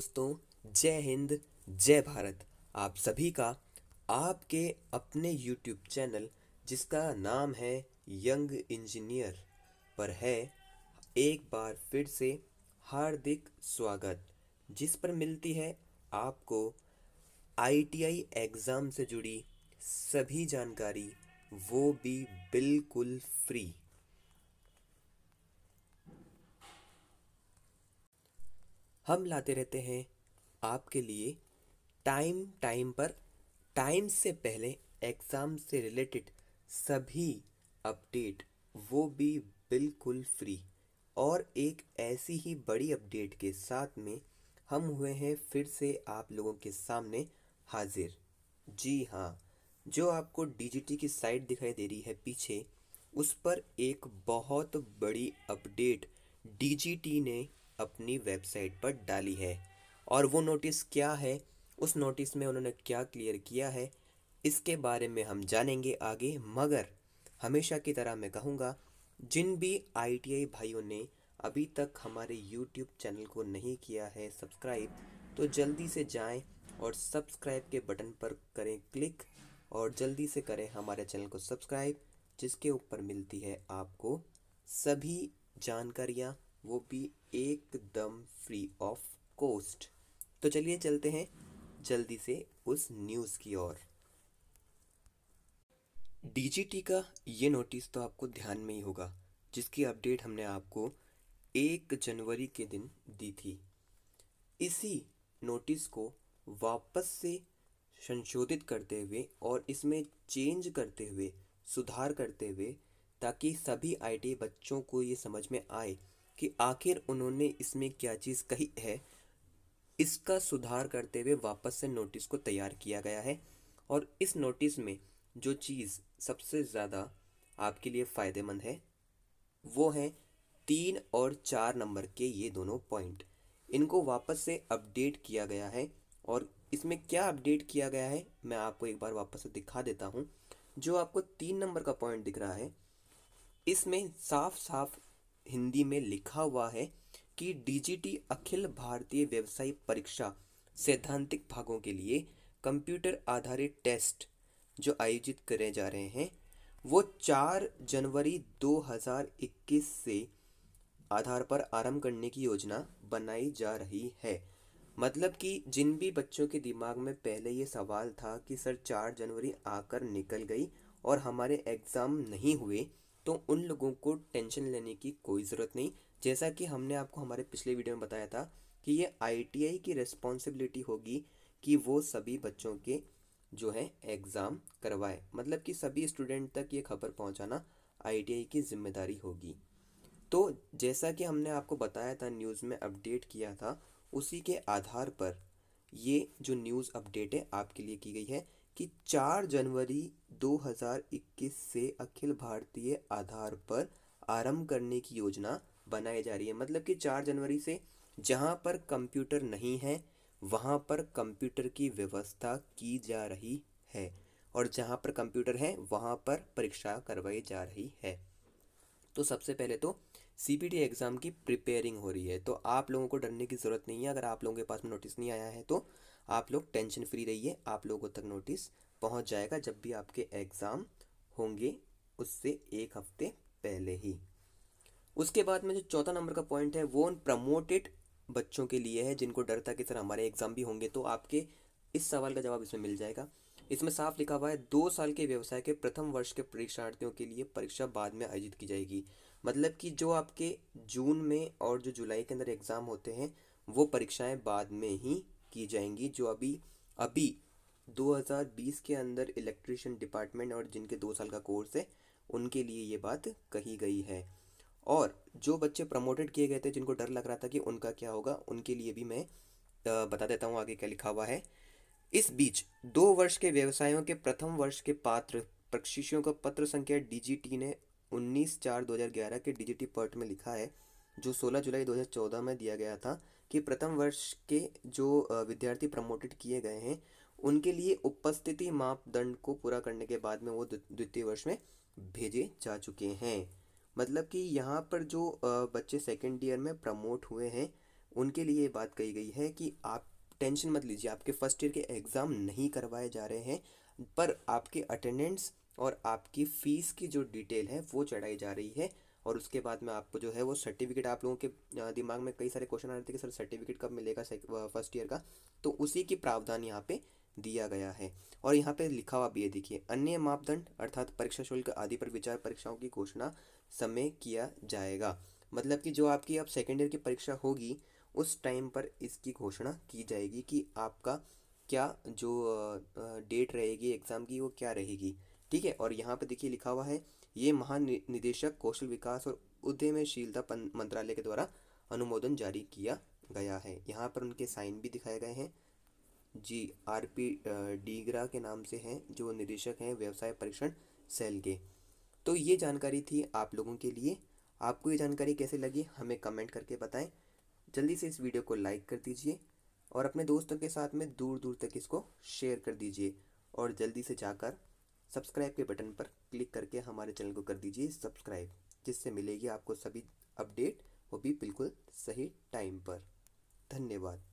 दोस्तों जय हिंद जय भारत आप सभी का आपके अपने YouTube चैनल जिसका नाम है यंग इंजीनियर पर है एक बार फिर से हार्दिक स्वागत जिस पर मिलती है आपको आईटीआई एग्ज़ाम से जुड़ी सभी जानकारी वो भी बिल्कुल फ्री हम लाते रहते हैं आपके लिए टाइम टाइम पर टाइम से पहले एग्ज़ाम से रिलेटेड सभी अपडेट वो भी बिल्कुल फ्री और एक ऐसी ही बड़ी अपडेट के साथ में हम हुए हैं फिर से आप लोगों के सामने हाजिर जी हाँ जो आपको डीजीटी की साइट दिखाई दे रही है पीछे उस पर एक बहुत बड़ी अपडेट डीजीटी ने अपनी वेबसाइट पर डाली है और वो नोटिस क्या है उस नोटिस में उन्होंने क्या क्लियर किया है इसके बारे में हम जानेंगे आगे मगर हमेशा की तरह मैं कहूँगा जिन भी आईटीआई भाइयों ने अभी तक हमारे यूट्यूब चैनल को नहीं किया है सब्सक्राइब तो जल्दी से जाएं और सब्सक्राइब के बटन पर करें क्लिक और जल्दी से करें हमारे चैनल को सब्सक्राइब जिसके ऊपर मिलती है आपको सभी जानकारियाँ वो भी एकदम फ्री ऑफ कॉस्ट तो चलिए चलते हैं जल्दी से उस न्यूज़ की ओर डीजीटी का ये नोटिस तो आपको ध्यान में ही होगा जिसकी अपडेट हमने आपको एक जनवरी के दिन दी थी इसी नोटिस को वापस से संशोधित करते हुए और इसमें चेंज करते हुए सुधार करते हुए ताकि सभी आईटी बच्चों को ये समझ में आए कि आखिर उन्होंने इसमें क्या चीज़ कही है इसका सुधार करते हुए वापस से नोटिस को तैयार किया गया है और इस नोटिस में जो चीज़ सबसे ज़्यादा आपके लिए फ़ायदेमंद है वो है तीन और चार नंबर के ये दोनों पॉइंट इनको वापस से अपडेट किया गया है और इसमें क्या अपडेट किया गया है मैं आपको एक बार वापस से दिखा देता हूँ जो आपको तीन नंबर का पॉइंट दिख रहा है इसमें साफ साफ हिंदी में लिखा हुआ है कि डीजीटी अखिल भारतीय व्यवसायिक परीक्षा सैद्धांतिक भागों के लिए कंप्यूटर आधारित टेस्ट जो आयोजित करे जा रहे हैं वो चार जनवरी 2021 से आधार पर आरंभ करने की योजना बनाई जा रही है मतलब कि जिन भी बच्चों के दिमाग में पहले ये सवाल था कि सर चार जनवरी आकर निकल गई और हमारे एग्ज़ाम नहीं हुए तो उन लोगों को टेंशन लेने की कोई ज़रूरत नहीं जैसा कि हमने आपको हमारे पिछले वीडियो में बताया था कि ये आईटीआई की रिस्पॉन्सिबिलिटी होगी कि वो सभी बच्चों के जो है एग्ज़ाम करवाए मतलब कि सभी स्टूडेंट तक ये खबर पहुंचाना आईटीआई की जिम्मेदारी होगी तो जैसा कि हमने आपको बताया था न्यूज़ में अपडेट किया था उसी के आधार पर ये जो न्यूज़ अपडेट है आपके लिए की गई है कि 4 जनवरी 2021 से अखिल भारतीय आधार पर आरंभ करने की योजना बनाई जा रही है मतलब कि 4 जनवरी से जहां पर कंप्यूटर नहीं है वहां पर कंप्यूटर की व्यवस्था की जा रही है और जहां पर कंप्यूटर है वहां पर परीक्षा करवाई जा रही है तो सबसे पहले तो सी एग्ज़ाम की प्रिपेयरिंग हो रही है तो आप लोगों को डरने की ज़रूरत नहीं है अगर आप लोगों के पास में नोटिस नहीं आया है तो आप लोग टेंशन फ्री रहिए आप लोगों तक नोटिस पहुंच जाएगा जब भी आपके एग्ज़ाम होंगे उससे एक हफ्ते पहले ही उसके बाद में जो चौथा नंबर का पॉइंट है वो उन प्रमोटेड बच्चों के लिए है जिनको डर था कि सर हमारे एग्ज़ाम भी होंगे तो आपके इस सवाल का जवाब इसमें मिल जाएगा इसमें साफ लिखा हुआ है दो साल के व्यवसाय के प्रथम वर्ष के परीक्षार्थियों के लिए परीक्षा बाद में आयोजित की जाएगी मतलब कि जो आपके जून में और जो जुलाई के अंदर एग्ज़ाम होते हैं वो परीक्षाएं बाद में ही की जाएंगी जो अभी अभी 2020 के अंदर इलेक्ट्रिशियन डिपार्टमेंट और जिनके दो साल का कोर्स है उनके लिए ये बात कही गई है और जो बच्चे प्रमोटेड किए गए थे जिनको डर लग रहा था कि उनका क्या होगा उनके लिए भी मैं बता देता हूँ आगे क्या लिखा हुआ है इस बीच दो वर्ष के व्यवसायों के प्रथम वर्ष के पात्र प्रशिक्षियों का पत्र संख्या डीजीटी ने 19 चार 2011 के डीजीटी पर्ट में लिखा है जो 16 जुलाई 2014 में दिया गया था कि प्रथम वर्ष के जो विद्यार्थी प्रमोटेड किए गए हैं उनके लिए उपस्थिति मापदंड को पूरा करने के बाद में वो द्वितीय वर्ष में भेजे जा चुके हैं मतलब कि यहाँ पर जो बच्चे सेकेंड ईयर में प्रमोट हुए हैं उनके लिए ये बात कही गई है कि आप टेंशन मत लीजिए आपके फर्स्ट ईयर के एग्ज़ाम नहीं करवाए जा रहे हैं पर आपके अटेंडेंस और आपकी फ़ीस की जो डिटेल है वो चढ़ाई जा रही है और उसके बाद में आपको जो है वो सर्टिफिकेट आप लोगों के दिमाग में कई सारे क्वेश्चन आ रहे थे कि सर सर्टिफिकेट कब मिलेगा फर्स्ट ईयर का तो उसी की प्रावधान यहाँ पे दिया गया है और यहाँ पे लिखा हुआ भी है देखिए अन्य मापदंड अर्थात परीक्षा शुल्क आदि पर विचार परीक्षाओं की घोषणा समय किया जाएगा मतलब कि जो आपकी अब सेकेंड ईयर की परीक्षा होगी उस टाइम पर इसकी घोषणा की जाएगी कि आपका क्या जो डेट रहेगी एग्ज़ाम की वो क्या रहेगी ठीक है और यहाँ पर देखिए लिखा हुआ है ये महानिदेशक कौशल विकास और उद्यमशीलता मंत्रालय के द्वारा अनुमोदन जारी किया गया है यहाँ पर उनके साइन भी दिखाए गए हैं जी आर पी डीगरा के नाम से हैं जो निदेशक हैं व्यवसाय परीक्षण सेल के तो ये जानकारी थी आप लोगों के लिए आपको ये जानकारी कैसे लगी हमें कमेंट करके बताएं जल्दी से इस वीडियो को लाइक कर दीजिए और अपने दोस्तों के साथ में दूर दूर तक इसको शेयर कर दीजिए और जल्दी से जाकर सब्सक्राइब के बटन पर क्लिक करके हमारे चैनल को कर दीजिए सब्सक्राइब जिससे मिलेगी आपको सभी अपडेट वो भी बिल्कुल सही टाइम पर धन्यवाद